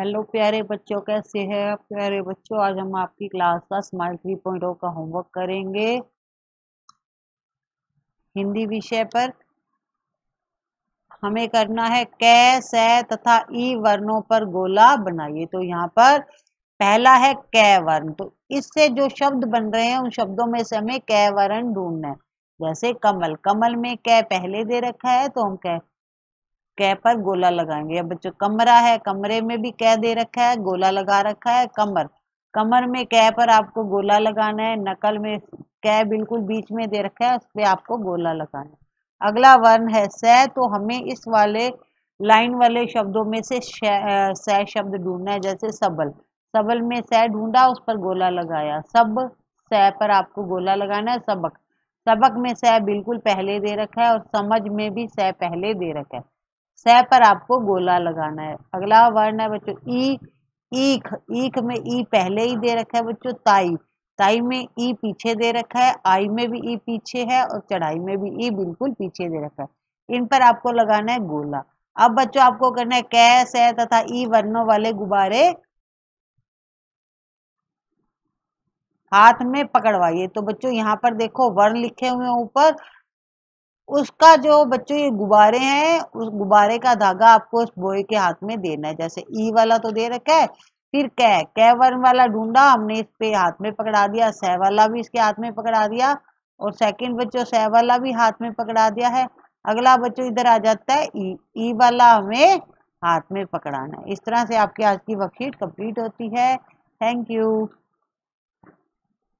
hello प्यारे बच्चों कैसे हैं प्यारे बच्चों आज हम आपकी क्लास का स्मार्ट थ्री पॉइंट का होमवर्क करेंगे हिंदी विषय पर हमें करना है कै स तथा ई वर्णों पर गोला बनाइए तो यहाँ पर पहला है कै वर्ण तो इससे जो शब्द बन रहे हैं उन शब्दों में से हमें कै वर्ण ढूंढना है जैसे कमल कमल में कै पहले दे रखा है तो हम कह कै पर गोला लगाएंगे अब बच्चों कमरा है कमरे में भी कै दे रखा है गोला लगा रखा है कमर कमर में कै पर आपको गोला लगाना है नकल में कै बिल्कुल बीच में दे रखा है उस पर आपको गोला लगाना है अगला वर्ण है सह तो हमें इस वाले लाइन वाले शब्दों में से सह शब्द ढूंढना है जैसे सबल सबल में सह ढूंढा उस पर गोला लगाया सब सह पर आपको गोला लगाना है सबक सबक में सह बिल्कुल पहले दे रखा है और समझ में भी सह पहले दे रखा है सह पर आपको गोला लगाना है अगला वर्ण है बच्चों ईख ईख ईख में ई पहले ही दे रखा है बच्चों ताई ताई में ई पीछे दे रखा है आई में भी ई पीछे है और चढ़ाई में भी ई बिल्कुल पीछे दे रखा है इन पर आपको लगाना है गोला अब बच्चों आपको करना है कै स तथा ई वर्णों वाले गुब्बारे हाथ में पकड़वाइए तो बच्चों यहाँ पर देखो वर्ण लिखे हुए ऊपर उसका जो बच्चों ये गुब्बारे हैं उस गुब्बारे का धागा आपको उस बॉय के हाथ में देना है जैसे ई वाला तो दे रखा है फिर कै कै वन वाला ढूंढा हमने इस पे हाथ में पकड़ा दिया सह वाला भी इसके हाथ में पकड़ा दिया और सेकंड बच्चों सह वाला भी हाथ में पकड़ा दिया है अगला बच्चों इधर आ जाता है ई ई वाला हमें हाथ में पकड़ाना है इस तरह से आपकी आज की वर्कशीट कंप्लीट होती है थैंक यू